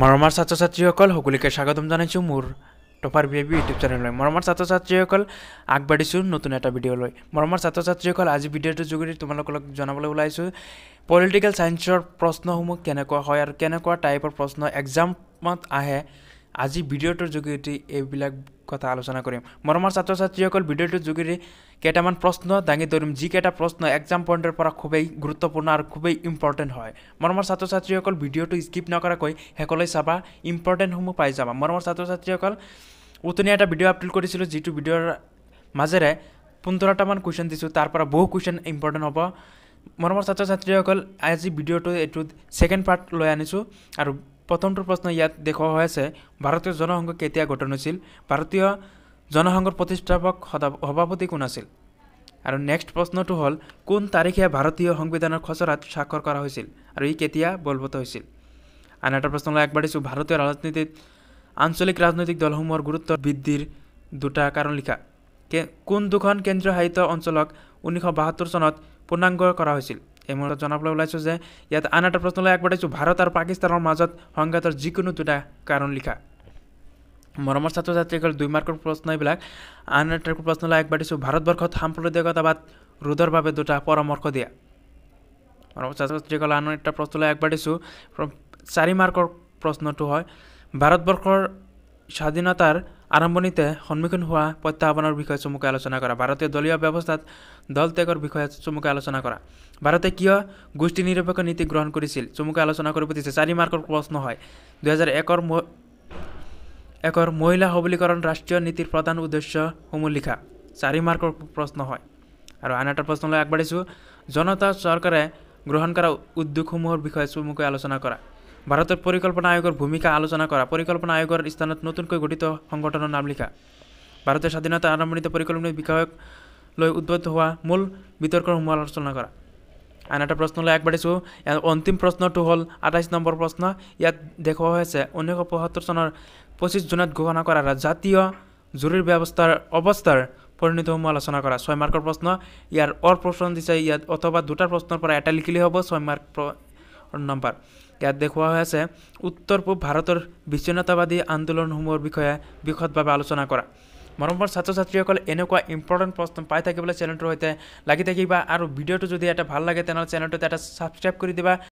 মৰমৰ ছাত্ৰ ছাত্ৰীসকল সকলোকে স্বাগতম জনাইছোঁ মোৰ topper B A B YouTube চেনেললৈ মৰমৰ ছাত্ৰ ছাত্ৰীসকল আগবাঢ়িছোঁ নতুন এটা ভিডিঅ'লৈ মৰমৰ ছাত্ৰ ছাত্ৰীসকল আজি ভিডিঅ'টোৰ যোগেদি তোমালোকক জনাবলৈ ওলাইছোঁ পলিটিকেল ছায়েন্সৰ প্ৰশ্নসমূহ কেনেকুৱা হয় আৰু কেনেকুৱা টাইপৰ প্ৰশ্ন এক্সামত আহে আজি ভিডিঅ'টোৰ যোগেদি এইবিলাক কথা আলোচনা কৰিম মৰমৰ ছাত্ৰ ছাত্ৰীসকল ভিডিঅ'টোৰ যোগেৰে কেইটামান প্ৰশ্ন দাঙি ধৰিম যিকেইটা প্ৰশ্ন একজাম পইণ্টৰ পৰা খুবেই গুৰুত্বপূৰ্ণ আৰু খুবেই ইম্পৰ্টেণ্ট হয় মৰমৰ ছাত্ৰ ছাত্ৰীসকল ভিডিঅ'টো স্কিপ নকৰাকৈ শেষলৈ চাবা ইম্পৰ্টেণ্টসমূহ পাই যাবা মৰমৰ ছাত্ৰ ছাত্ৰীসকল উতনীয়া এটা ভিডিঅ' আপলোড কৰিছিলোঁ যিটো ভিডিঅ'ৰ মাজেৰে পোন্ধৰটামান কুৱেশ্যন দিছোঁ তাৰ পৰা বহু কুৱেশ্যন ইম্পৰ্টেণ্ট হ'ব মৰমৰ ছাত্ৰ ছাত্ৰীসকল আজি ভিডিঅ'টো এইটো ছেকেণ্ড পাৰ্ট লৈ আনিছোঁ আৰু প্ৰথমটো প্ৰশ্ন ইয়াত দেখুওৱা হৈ আছে ভাৰতীয় জনসংঘ কেতিয়া গঠন হৈছিল ভাৰতীয় জনসংঘৰ প্ৰতিষ্ঠাপক সভাপতি কোন আছিল আৰু নেক্সট প্ৰশ্নটো হ'ল কোন তাৰিখে ভাৰতীয় সংবিধানৰ খচৰাত স্বাক্ষৰ কৰা হৈছিল আৰু ই কেতিয়া বলবৎ হৈছিল আন এটা প্ৰশ্ন লৈ আগবাঢ়িছোঁ ভাৰতীয় ৰাজনীতিত আঞ্চলিক ৰাজনৈতিক দলসমূহৰ গুৰুত্ব বৃদ্ধিৰ দুটা কাৰণ লিখা কোন দুখন কেন্দ্ৰীয় শাসিত অঞ্চলক ঊনৈছশ বাসত্তৰ চনত পূৰ্ণাংগ কৰা হৈছিল এই মুহূৰ্তত জনাবলৈ ওলাইছোঁ যে ইয়াত আন এটা প্ৰশ্ন লৈ আগবঢ়াইছোঁ ভাৰত আৰু পাকিস্তানৰ মাজত সংঘাতৰ যিকোনো দুটা কাৰণ লিখা মৰমৰ ছাত্ৰ ছাত্ৰীসকল দুই মাৰ্কৰ প্ৰশ্ন এইবিলাক আন এটা প্ৰশ্ন লৈ আগবাঢ়িছোঁ ভাৰতবৰ্ষত সাম্প্ৰদায়িকতাবাদ ৰোধৰ বাবে দুটা পৰামৰ্শ দিয়া মৰমৰ ছাত্ৰ ছাত্ৰীসকল আন এটা প্ৰশ্ন লৈ আগবাঢ়িছোঁ চাৰি মাৰ্কৰ প্ৰশ্নটো হয় ভাৰতবৰ্ষৰ স্বাধীনতাৰ আৰম্ভণিতে সন্মুখীন হোৱা প্ৰত্যাহ্বানৰ বিষয়ে চমুকৈ আলোচনা কৰা ভাৰতীয় দলীয় ব্যৱস্থাত দল ত্যাগৰ বিষয়ে চমুকৈ আলোচনা কৰা ভাৰতে কিয় গোষ্ঠী নিৰপেক্ষ নীতি গ্ৰহণ কৰিছিল চমুকৈ আলোচনা কৰিব দিছে চাৰি মাৰ্কৰ প্ৰশ্ন হয় দুহেজাৰ একৰ একৰ মহিলা সবলীকৰণ ৰাষ্ট্ৰীয় নীতিৰ প্ৰধান উদ্দেশ্যসমূহ লিখা চাৰি মাৰ্কৰ প্ৰশ্ন হয় আৰু আন এটা প্ৰশ্নলৈ আগবাঢ়িছোঁ জনতা চৰকাৰে গ্ৰহণ কৰা উদ্যোগসমূহৰ বিষয়ে চমুকৈ আলোচনা কৰা ভাৰতৰ পৰিকল্পনা আয়োগৰ ভূমিকা আলোচনা কৰা পৰিকল্পনা আয়োগৰ স্থানত নতুনকৈ গঠিত সংগঠনৰ নাম লিখা ভাৰতীয় স্বাধীনতা আৰম্ভণিত পৰিকল্পনা বিষয়ক লৈ উদ্বুদ্ধ হোৱা মূল বিতৰ্কসমূহ আলোচনা কৰা আন এটা প্ৰশ্নলৈ আগবাঢ়িছোঁ ইয়াৰ অন্তিম প্ৰশ্নটো হ'ল আঠাইছ নম্বৰ প্ৰশ্ন ইয়াত দেখুওৱা হৈছে ঊনৈছশ পঁয়সত্তৰ চনৰ পঁচিছ জুনত ঘোষণা কৰা জাতীয় জৰুৰী ব্যৱস্থাৰ অৱস্থাৰ পৰিণতিসমূহ আলোচনা কৰা ছয় মাৰ্কৰ প্ৰশ্ন ইয়াৰ অৰ প্ৰশ্ন দিছে ইয়াত অথবা দুটা প্ৰশ্নৰ পৰা এটা লিখিলেই হ'ব ছয় মাৰ্ক নম্বৰ ইয়াত দেখুওৱা হৈ আছে উত্তৰ পূব ভাৰতৰ বিচ্ছিন্নতাবাদী আন্দোলনসমূহৰ বিষয়ে বিশদভাৱে আলোচনা কৰা মৰমৰ ছাত্ৰ ছাত্ৰীসকল এনেকুৱা ইম্পৰ্টেণ্ট প্ৰশ্ন পাই থাকিবলৈ চেনেলটোৰ সৈতে লাগি থাকিবা আৰু ভিডিঅ'টো যদি এটা ভাল লাগে তেনেহ'লে চেনেলটোতে এটা ছাবস্ক্ৰাইব কৰি দিবা